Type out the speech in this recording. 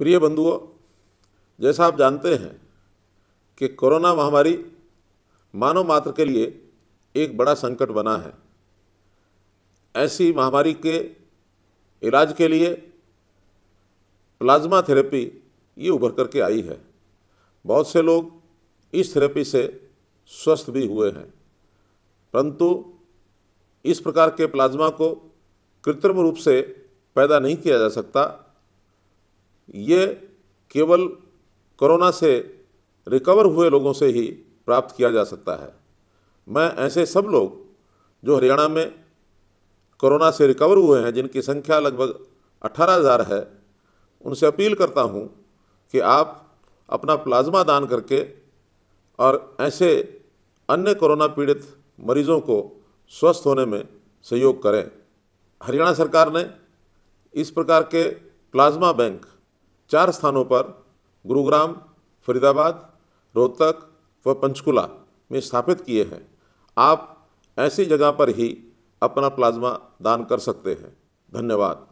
प्रिय बंधुओं जैसा आप जानते हैं कि कोरोना महामारी मानव मात्र के लिए एक बड़ा संकट बना है ऐसी महामारी के इलाज के लिए प्लाज्मा थेरेपी ये उभर करके आई है बहुत से लोग इस थेरेपी से स्वस्थ भी हुए हैं परंतु इस प्रकार के प्लाज्मा को कृत्रिम रूप से पैदा नहीं किया जा सकता ये केवल कोरोना से रिकवर हुए लोगों से ही प्राप्त किया जा सकता है मैं ऐसे सब लोग जो हरियाणा में कोरोना से रिकवर हुए हैं जिनकी संख्या लगभग 18,000 हज़ार है उनसे अपील करता हूँ कि आप अपना प्लाज्मा दान करके और ऐसे अन्य कोरोना पीड़ित मरीजों को स्वस्थ होने में सहयोग करें हरियाणा सरकार ने इस प्रकार के प्लाज्मा बैंक चार स्थानों पर गुरुग्राम फरीदाबाद रोहतक व पंचकुला में स्थापित किए हैं आप ऐसी जगह पर ही अपना प्लाज्मा दान कर सकते हैं धन्यवाद